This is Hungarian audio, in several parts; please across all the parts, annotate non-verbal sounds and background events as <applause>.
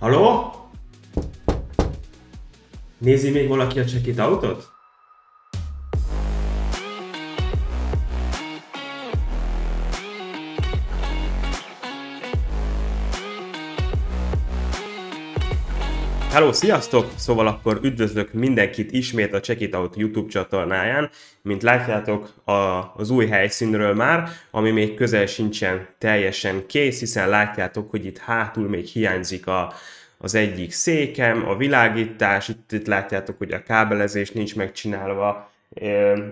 Haló? Nézi még valaki a check autót? outot? Hello, sziasztok! Szóval akkor üdvözlök mindenkit ismét a Check It Out YouTube csatornáján. Mint látjátok, a, az új helyszínről már, ami még közel sincsen teljesen kész, hiszen látjátok, hogy itt hátul még hiányzik a, az egyik székem, a világítás, itt, itt látjátok, hogy a kábelezés nincs megcsinálva,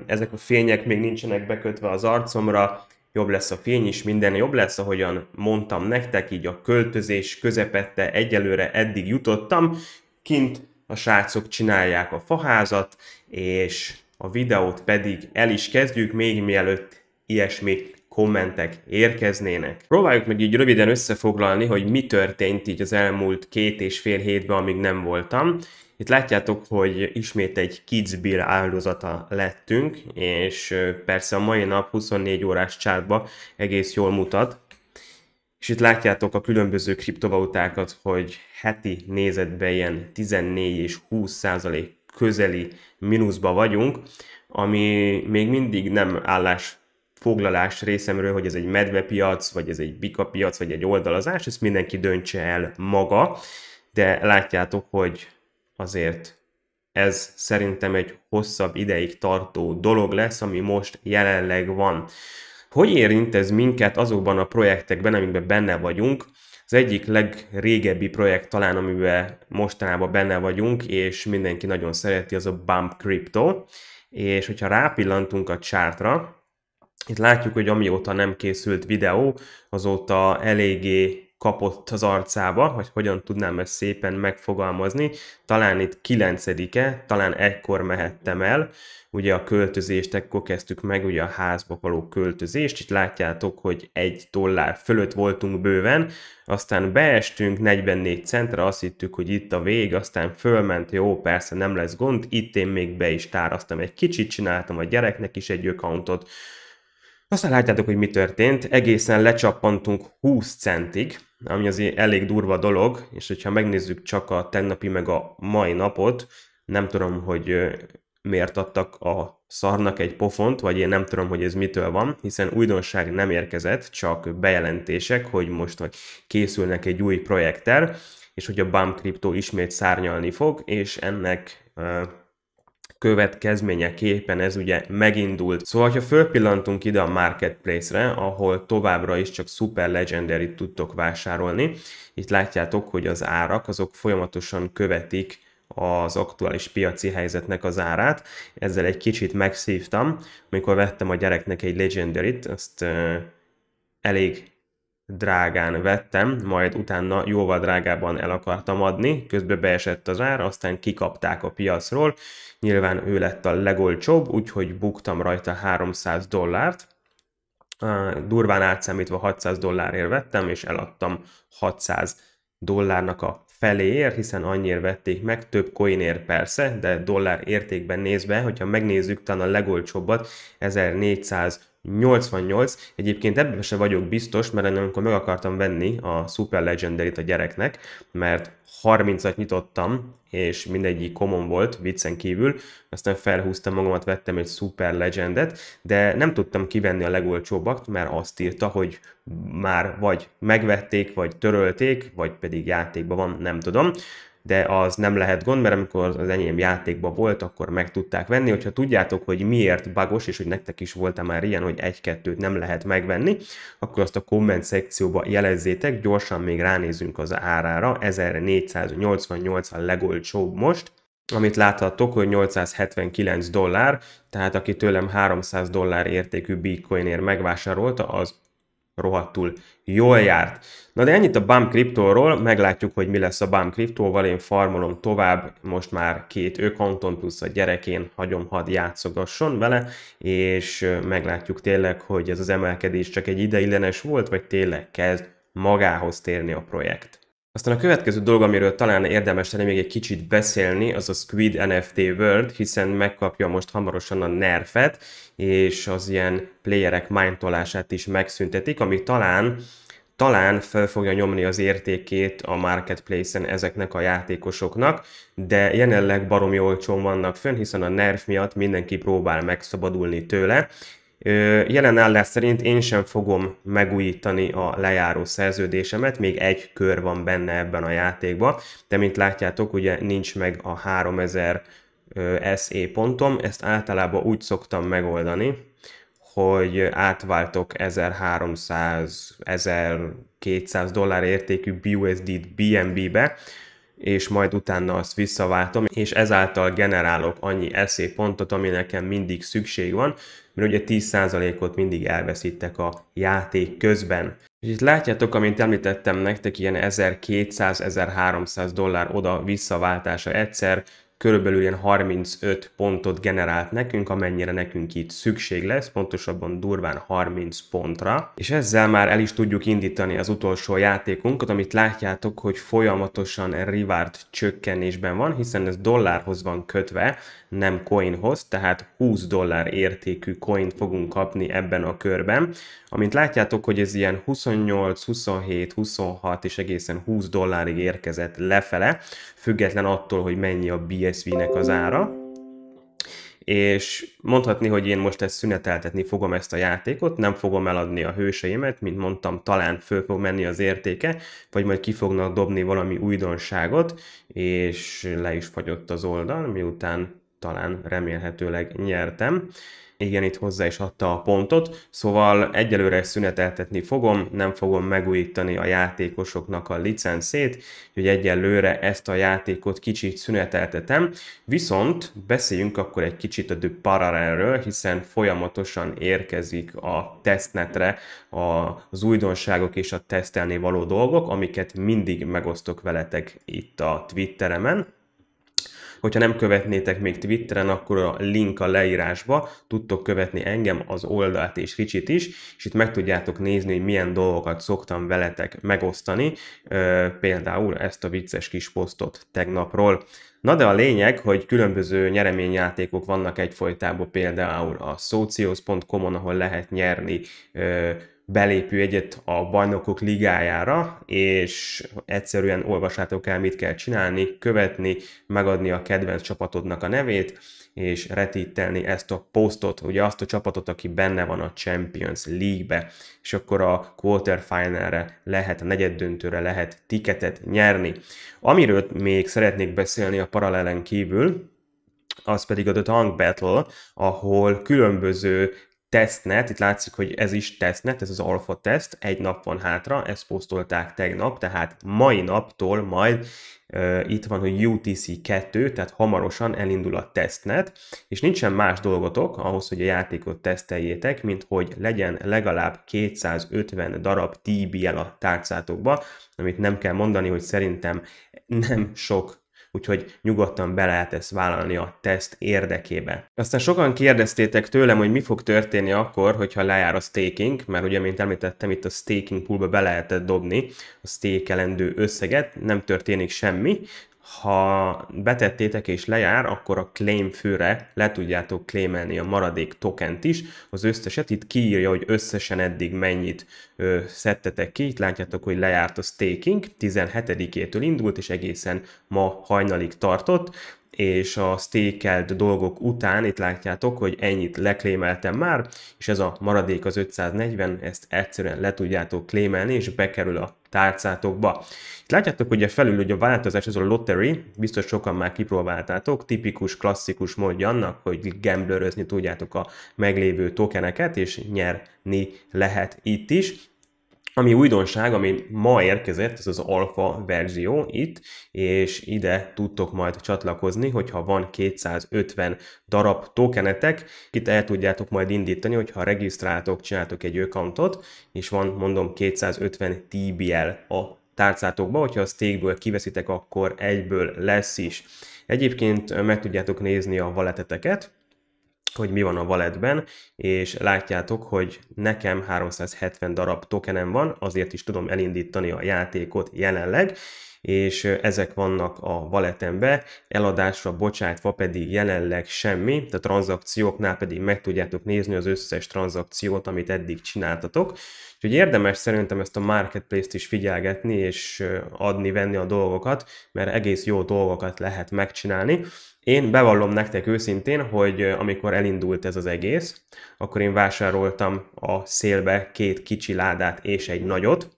ezek a fények még nincsenek bekötve az arcomra, jobb lesz a fény is, minden jobb lesz, ahogyan mondtam nektek, így a költözés közepette egyelőre eddig jutottam. Kint a srácok csinálják a faházat, és a videót pedig el is kezdjük, még mielőtt ilyesmi kommentek érkeznének. Próbáljuk meg így röviden összefoglalni, hogy mi történt így az elmúlt két és fél hétben, amíg nem voltam. Itt látjátok, hogy ismét egy Kids Bill áldozata lettünk, és persze a mai nap 24 órás csátba egész jól mutat. És itt látjátok a különböző kriptovalutákat, hogy heti nézetben ilyen 14 és 20 százalék közeli mínuszba vagyunk, ami még mindig nem állás foglalás részemről, hogy ez egy medvepiac, vagy ez egy bikapiac, vagy egy oldalazás, ezt mindenki döntse el maga, de látjátok, hogy azért ez szerintem egy hosszabb ideig tartó dolog lesz, ami most jelenleg van. Hogy érint ez minket azokban a projektekben, amikben benne vagyunk? Az egyik legrégebbi projekt talán, amiben mostanában benne vagyunk, és mindenki nagyon szereti, az a Bump Crypto. És hogyha rápillantunk a csártra, itt látjuk, hogy amióta nem készült videó, azóta eléggé kapott az arcába, hogy hogyan tudnám ezt szépen megfogalmazni. Talán itt kilencedike, talán ekkor mehettem el. Ugye a költözést, ekkor kezdtük meg ugye a házba való költözést. Itt látjátok, hogy egy dollár fölött voltunk bőven, aztán beestünk 44 centre, azt hittük, hogy itt a vég, aztán fölment, jó, persze nem lesz gond, itt én még be is táraztam egy kicsit, csináltam a gyereknek is egy accountot, aztán látjátok, hogy mi történt. Egészen lecsappantunk 20 centig, ami azért elég durva dolog, és hogyha megnézzük csak a tegnapi meg a mai napot, nem tudom, hogy miért adtak a szarnak egy pofont, vagy én nem tudom, hogy ez mitől van, hiszen újdonság nem érkezett, csak bejelentések, hogy most hogy készülnek egy új projekter, és hogy a BAM kriptó ismét szárnyalni fog, és ennek következményeképpen ez ugye megindult. Szóval, ha fölpillantunk ide a marketplace-re, ahol továbbra is csak Super legendary tudtok vásárolni, itt látjátok, hogy az árak azok folyamatosan követik az aktuális piaci helyzetnek az árát. Ezzel egy kicsit megszívtam, amikor vettem a gyereknek egy legendary azt elég drágán vettem, majd utána jóval drágában el akartam adni, közben beesett az ár, aztán kikapták a piacról, nyilván ő lett a legolcsóbb, úgyhogy buktam rajta 300 dollárt, durván átszámítva 600 dollárért vettem, és eladtam 600 dollárnak a feléért, hiszen annyiért vették meg, több coinért persze, de dollár értékben nézve, hogyha megnézzük talán a legolcsóbbat, 1400 88. Egyébként ebben se vagyok biztos, mert én amikor meg akartam venni a Super legendary a gyereknek, mert 30-at nyitottam, és mindegyik common volt, viccen kívül, aztán felhúztam magamat, vettem egy Super Legendet, de nem tudtam kivenni a legolcsóbbat, mert azt írta, hogy már vagy megvették, vagy törölték, vagy pedig játékban van, nem tudom de az nem lehet gond, mert amikor az enyém játékban volt, akkor meg tudták venni. Hogyha tudjátok, hogy miért bagos, és hogy nektek is volt már ilyen, hogy egy-kettőt nem lehet megvenni, akkor azt a komment szekcióba jelezzétek, gyorsan még ránézünk az árára, 1488 a legolcsóbb most, amit láthatok, hogy 879 dollár, tehát aki tőlem 300 dollár értékű bitcoinért megvásárolta, az rohadtul jól járt. Na de ennyit a BAM kriptóról, meglátjuk, hogy mi lesz a BAM kriptóval, én farmolom tovább, most már két ökonton plusz a gyerekén hagyom, had játszogasson vele, és meglátjuk tényleg, hogy ez az emelkedés csak egy ideillenes volt, vagy tényleg kezd magához térni a projekt. Aztán a következő dolog, amiről talán érdemes lenne még egy kicsit beszélni, az a Squid NFT World, hiszen megkapja most hamarosan a nerfet, és az ilyen playerek mindtolását is megszüntetik, ami talán talán fel fogja nyomni az értékét a marketplace-en ezeknek a játékosoknak, de jelenleg baromi olcsón vannak fönn, hiszen a nerf miatt mindenki próbál megszabadulni tőle, Jelen állás szerint én sem fogom megújítani a lejáró szerződésemet, még egy kör van benne ebben a játékban, de mint látjátok, ugye nincs meg a 3000 SE pontom, ezt általában úgy szoktam megoldani, hogy átváltok 1300, 1200 dollár értékű BUSD-t BNB-be, és majd utána azt visszaváltom, és ezáltal generálok annyi eszé pontot, ami nekem mindig szükség van, mert ugye 10%-ot mindig elveszítek a játék közben. És itt látjátok, amint említettem nektek, ilyen 1200-1300 dollár oda-visszaváltása egyszer, körülbelül ilyen 35 pontot generált nekünk, amennyire nekünk itt szükség lesz, pontosabban durván 30 pontra, és ezzel már el is tudjuk indítani az utolsó játékunkat, amit látjátok, hogy folyamatosan reward csökkenésben van, hiszen ez dollárhoz van kötve, nem coinhoz, tehát 20 dollár értékű coin fogunk kapni ebben a körben. Amint látjátok, hogy ez ilyen 28, 27, 26 és egészen 20 dollárig érkezett lefele, független attól, hogy mennyi a BS psv nek az ára, és mondhatni, hogy én most ezt szüneteltetni fogom ezt a játékot, nem fogom eladni a hőseimet, mint mondtam, talán föl fog menni az értéke, vagy majd ki fognak dobni valami újdonságot, és le is fagyott az oldal, miután talán remélhetőleg nyertem igen, itt hozzá is adta a pontot, szóval egyelőre szüneteltetni fogom, nem fogom megújítani a játékosoknak a licenszét, hogy egyelőre ezt a játékot kicsit szüneteltetem, viszont beszéljünk akkor egy kicsit a The Parallelről, hiszen folyamatosan érkezik a tesztnetre az újdonságok és a tesztelni való dolgok, amiket mindig megosztok veletek itt a Twitteremen, Hogyha nem követnétek még Twitteren, akkor a link a leírásba, tudtok követni engem, az oldalt és kicsit is, és itt meg tudjátok nézni, hogy milyen dolgokat szoktam veletek megosztani, például ezt a vicces kis posztot tegnapról. Na de a lényeg, hogy különböző nyereményjátékok vannak egyfolytában, például a socios.com-on, ahol lehet nyerni belépő egyet a bajnokok ligájára, és egyszerűen olvasátok el, mit kell csinálni, követni, megadni a kedvenc csapatodnak a nevét, és retítelni ezt a posztot, ugye azt a csapatot, aki benne van a Champions League-be, és akkor a quarterfinalre lehet, a negyeddöntőre lehet tiketet nyerni. Amiről még szeretnék beszélni a paralelen kívül, az pedig a The Tank Battle, ahol különböző tesztnet, itt látszik, hogy ez is tesztnet, ez az alfa teszt, egy nap van hátra, ezt posztolták tegnap, tehát mai naptól majd uh, itt van, hogy UTC2, tehát hamarosan elindul a tesztnet, és nincsen más dolgotok ahhoz, hogy a játékot teszteljétek, mint hogy legyen legalább 250 darab TBL a tárcátokba, amit nem kell mondani, hogy szerintem nem sok úgyhogy nyugodtan be lehet ezt vállalni a teszt érdekébe. Aztán sokan kérdeztétek tőlem, hogy mi fog történni akkor, hogyha lejár a staking, mert ugye, mint említettem, itt a staking poolba be lehetett dobni a stékelendő összeget, nem történik semmi, ha betettétek és lejár, akkor a claim főre le tudjátok claimelni a maradék tokent is, az összeset. Itt kiírja, hogy összesen eddig mennyit ö, szedtetek ki. Itt látjátok, hogy lejárt a staking, 17-től indult, és egészen ma hajnalig tartott és a stékelt dolgok után, itt látjátok, hogy ennyit leklémeltem már, és ez a maradék az 540, ezt egyszerűen le tudjátok klémelni, és bekerül a tárcátokba. Itt látjátok a felül hogy a változás, ez a lottery, biztos sokan már kipróbáltátok, tipikus, klasszikus módja annak, hogy gamblerözni tudjátok a meglévő tokeneket, és nyerni lehet itt is. Ami újdonság, ami ma érkezett, ez az alfa verzió itt, és ide tudtok majd csatlakozni, hogyha van 250 darab tokenetek, itt el tudjátok majd indítani, hogyha regisztráltok, csináltok egy accountot, és van mondom 250 TBL a tárcátokba, hogyha a stakeből kiveszitek, akkor egyből lesz is. Egyébként meg tudjátok nézni a valeteteket, hogy mi van a walletben, és látjátok, hogy nekem 370 darab tokenem van, azért is tudom elindítani a játékot jelenleg, és ezek vannak a walletembe, eladásra bocsátva pedig jelenleg semmi, a tranzakcióknál pedig meg tudjátok nézni az összes tranzakciót, amit eddig csináltatok. Úgyhogy érdemes szerintem ezt a marketplace-t is figyelgetni és adni-venni a dolgokat, mert egész jó dolgokat lehet megcsinálni. Én bevallom nektek őszintén, hogy amikor elindult ez az egész, akkor én vásároltam a szélbe két kicsi ládát és egy nagyot,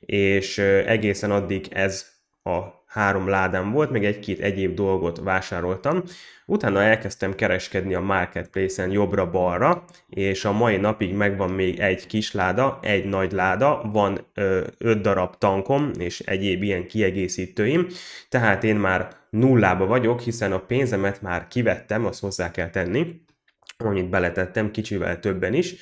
és egészen addig ez a három ládám volt, még egy-két egyéb dolgot vásároltam. Utána elkezdtem kereskedni a marketplace-en jobbra-balra, és a mai napig megvan még egy kis láda, egy nagy láda, van öt darab tankom és egyéb ilyen kiegészítőim, tehát én már nullába vagyok, hiszen a pénzemet már kivettem, azt hozzá kell tenni, annyit beletettem, kicsivel többen is,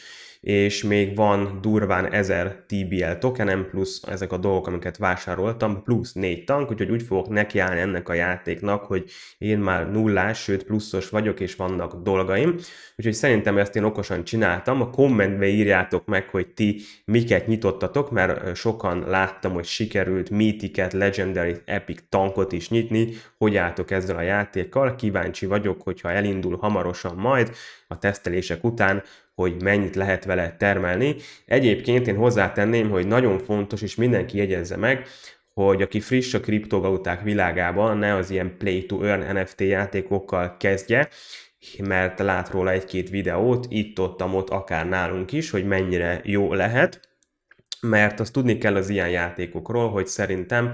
és még van durván 1000 TBL tokenem, plusz ezek a dolgok, amiket vásároltam, plusz 4 tank, úgyhogy úgy fogok nekiállni ennek a játéknak, hogy én már nullás, sőt pluszos vagyok, és vannak dolgaim, úgyhogy szerintem ezt én okosan csináltam, a kommentbe írjátok meg, hogy ti miket nyitottatok, mert sokan láttam, hogy sikerült mítiket, legendary, epic tankot is nyitni, hogy álltok ezzel a játékkal, kíváncsi vagyok, hogyha elindul hamarosan majd, a tesztelések után, hogy mennyit lehet vele termelni. Egyébként én hozzátenném, hogy nagyon fontos, és mindenki jegyezze meg, hogy aki friss a kriptovaluták világában, ne az ilyen play-to-earn NFT játékokkal kezdje, mert lát róla egy-két videót, itt ott, ott, akár nálunk is, hogy mennyire jó lehet, mert azt tudni kell az ilyen játékokról, hogy szerintem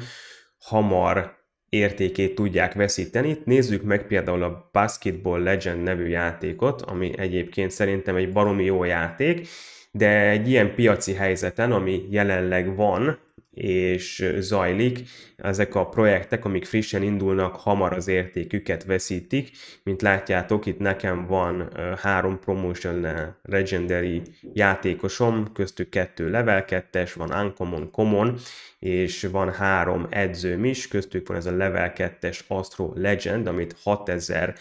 hamar értékét tudják veszíteni. Nézzük meg például a Basketball Legend nevű játékot, ami egyébként szerintem egy baromi jó játék, de egy ilyen piaci helyzeten, ami jelenleg van, és zajlik, ezek a projektek, amik frissen indulnak, hamar az értéküket veszítik. Mint látjátok, itt nekem van három promotion legendary játékosom, köztük kettő level 2-es, van uncommon, common, és van három edzőm is, köztük van ez a level 2-es Astro Legend, amit 6000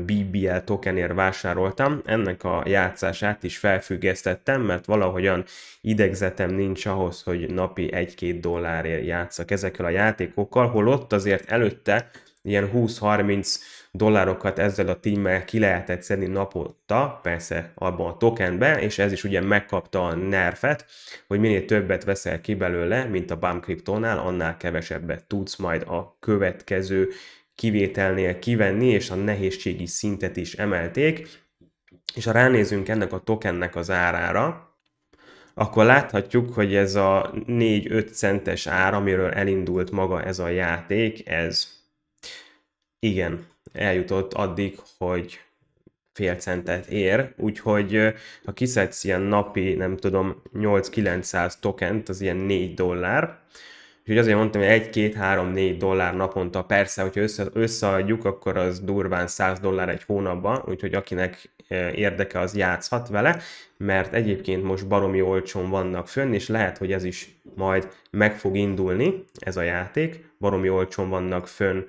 BBL tokenért vásároltam. Ennek a játszását is felfüggesztettem, mert valahogyan idegzetem nincs ahhoz, hogy napi 1-2 dollárért játszak ezekkel a játékokkal, holott azért előtte ilyen 20-30 dollárokat ezzel a tímmel ki lehetett szedni naponta, persze abban a tokenben, és ez is ugye megkapta a nerfet, hogy minél többet veszel ki belőle, mint a BAM kriptónál, annál kevesebbet tudsz majd a következő kivételnél kivenni, és a nehézségi szintet is emelték, és ha ránézünk ennek a tokennek az árára, akkor láthatjuk, hogy ez a 4-5 centes ár, amiről elindult maga ez a játék, ez igen, eljutott addig, hogy fél centet ér, úgyhogy ha kiszedsz ilyen napi, nem tudom, 8-900 tokent, az ilyen 4 dollár, Úgyhogy azért mondtam, hogy 1, 2, 3, 4 dollár naponta, persze, hogyha össze, összeadjuk, akkor az durván 100 dollár egy hónapban, úgyhogy akinek érdeke, az játszhat vele, mert egyébként most baromi olcsón vannak fönn, és lehet, hogy ez is majd meg fog indulni, ez a játék, baromi olcsón vannak fönn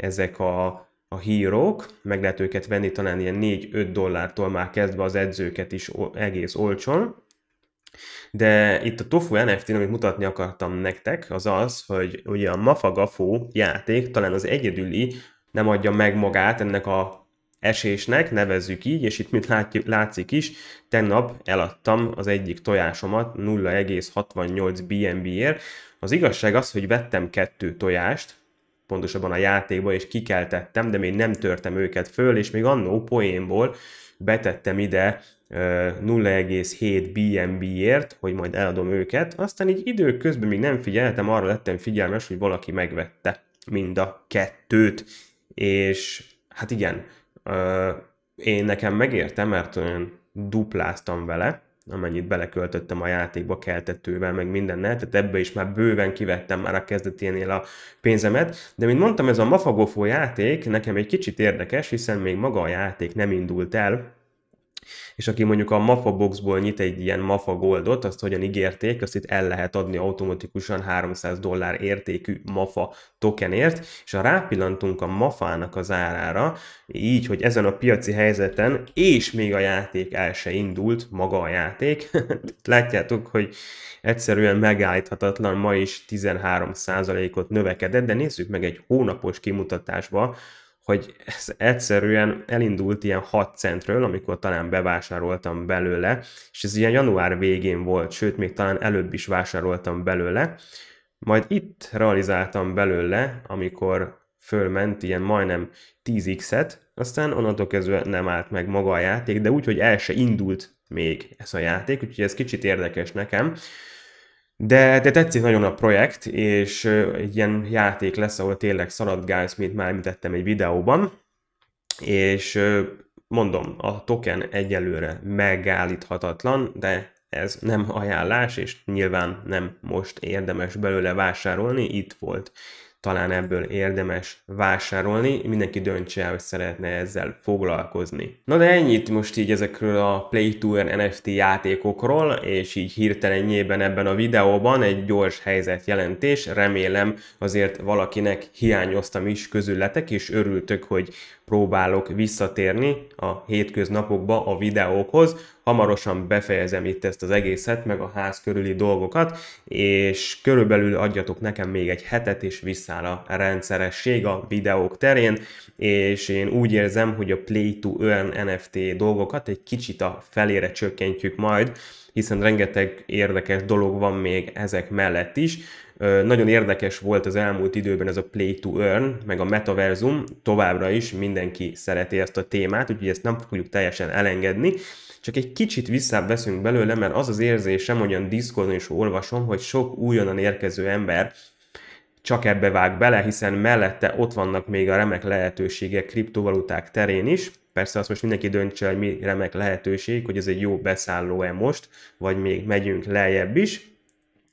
ezek a, a hírok, meg lehet őket venni talán ilyen 4-5 dollártól már kezdve az edzőket is egész olcsón, de itt a Tofu nft amit mutatni akartam nektek, az az, hogy ugye a Mafagafo játék talán az egyedüli nem adja meg magát ennek a esésnek, nevezzük így, és itt mit látszik is, tegnap eladtam az egyik tojásomat 0,68 BNB-ért. Az igazság az, hogy vettem kettő tojást, pontosabban a játékba, és kikeltettem, de még nem törtem őket föl, és még annó poénból betettem ide 0,7 BNB-ért, hogy majd eladom őket, aztán így időközben még nem figyeltem, arra lettem figyelmes, hogy valaki megvette mind a kettőt, és hát igen, én nekem megértem, mert olyan dupláztam vele, amennyit beleköltöttem a játékba, keltetővel, meg mindennel, tehát ebbe is már bőven kivettem már a kezdeténél a pénzemet, de mint mondtam, ez a mafagofó játék nekem egy kicsit érdekes, hiszen még maga a játék nem indult el, és aki mondjuk a MAFA boxból nyit egy ilyen MAFA goldot, azt hogyan ígérték, azt itt el lehet adni automatikusan 300 dollár értékű MAFA tokenért, és ha rápillantunk a MAFA-nak az árára, így, hogy ezen a piaci helyzeten, és még a játék el se indult, maga a játék, <laughs> látjátok, hogy egyszerűen megállíthatatlan, ma is 13%-ot növekedett, de nézzük meg egy hónapos kimutatásba, hogy ez egyszerűen elindult ilyen 6 centről, amikor talán bevásároltam belőle, és ez ilyen január végén volt, sőt, még talán előbb is vásároltam belőle, majd itt realizáltam belőle, amikor fölment ilyen majdnem 10x-et, aztán onnantól kezdve nem állt meg maga a játék, de úgy, hogy el se indult még ez a játék, úgyhogy ez kicsit érdekes nekem. De, de tetszik nagyon a projekt, és egy ilyen játék lesz, ahol tényleg szaladgálsz, mint már említettem egy videóban, és mondom, a token egyelőre megállíthatatlan, de ez nem ajánlás, és nyilván nem most érdemes belőle vásárolni, itt volt talán ebből érdemes vásárolni, mindenki döntse el, hogy szeretne ezzel foglalkozni. Na de ennyit most így ezekről a Play to Earn NFT játékokról, és így hirtelenjében ebben a videóban egy gyors helyzetjelentés, remélem azért valakinek hiányoztam is közületek, és örültök, hogy próbálok visszatérni a hétköznapokba a videókhoz. Hamarosan befejezem itt ezt az egészet, meg a ház körüli dolgokat, és körülbelül adjatok nekem még egy hetet, és visszáll a rendszeresség a videók terén, és én úgy érzem, hogy a Play to Earn NFT dolgokat egy kicsit a felére csökkentjük majd, hiszen rengeteg érdekes dolog van még ezek mellett is, nagyon érdekes volt az elmúlt időben ez a Play to Earn, meg a metaverzum, továbbra is mindenki szereti ezt a témát, úgyhogy ezt nem fogjuk teljesen elengedni, csak egy kicsit visszább veszünk belőle, mert az az érzésem, olyan Discordon is olvasom, hogy sok újonnan érkező ember csak ebbe vág bele, hiszen mellette ott vannak még a remek lehetőségek kriptovaluták terén is. Persze azt most mindenki döntse, hogy mi remek lehetőség, hogy ez egy jó beszálló-e most, vagy még megyünk lejjebb is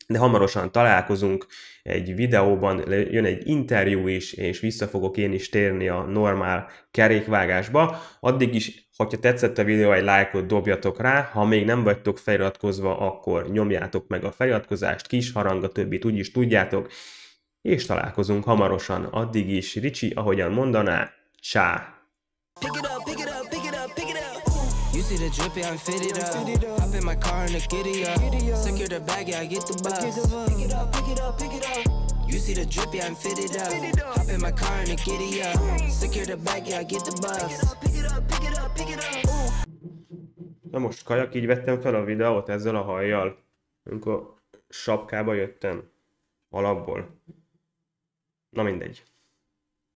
de hamarosan találkozunk egy videóban, jön egy interjú is, és vissza fogok én is térni a normál kerékvágásba. Addig is, hogyha tetszett a videó, egy lájkot dobjatok rá, ha még nem vagytok feliratkozva, akkor nyomjátok meg a feliratkozást, kis harang, többit úgyis tudjátok, és találkozunk hamarosan. Addig is, Ricsi, ahogyan mondaná, csá! Pick it up, pick it up see the drippy, I'm fitted up. Hop in my car in a giddy up. Secure the bag, yeah, I get the bus. Pick it up, pick it up, pick it up. You see the drippy, I'm fitted up. Hop in my car in a giddy up. Secure the bag, yeah, I get the bus. pick it up, pick it up, pick it up. Na most kajak, így vettem fel a videót ezzel a hajjal, amikor sapkába jöttem. Alapból. Na mindegy.